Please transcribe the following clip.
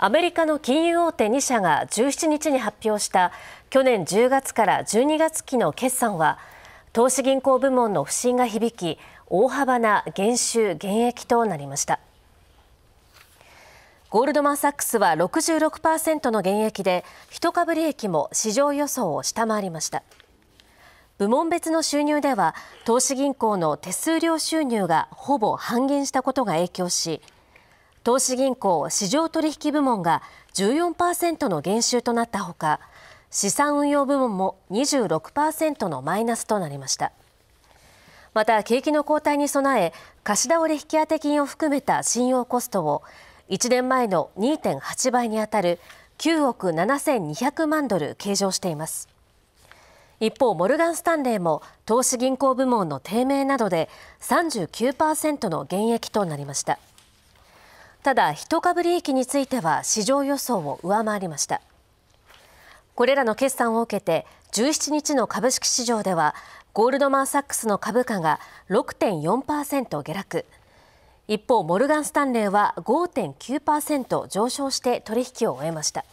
アメリカの金融大手2社が17日に発表した去年10月から12月期の決算は投資銀行部門の不振が響き大幅な減収減益となりましたゴールドマン・サックスは66%の減益で1株利益も市場予想を下回りました部門別の収入では投資銀行の手数料収入がほぼ半減したことが影響し投資銀行市場取引部門が14%の減収となったほか資産運用部門も26%のマイナスとなりましたまた景気の後退に備え貸し倒れ引当金を含めた信用コストを1年前の2.8倍にあたる9億7200万ドル計上しています一方モルガン・スタンレーも投資銀行部門の低迷などで39%の減益となりましたただ1株利益については市場予想を上回りましたこれらの決算を受けて17日の株式市場ではゴールドマン・サックスの株価が6.4%下落一方モルガン・スタンレーは5.9%上昇して取引を終えました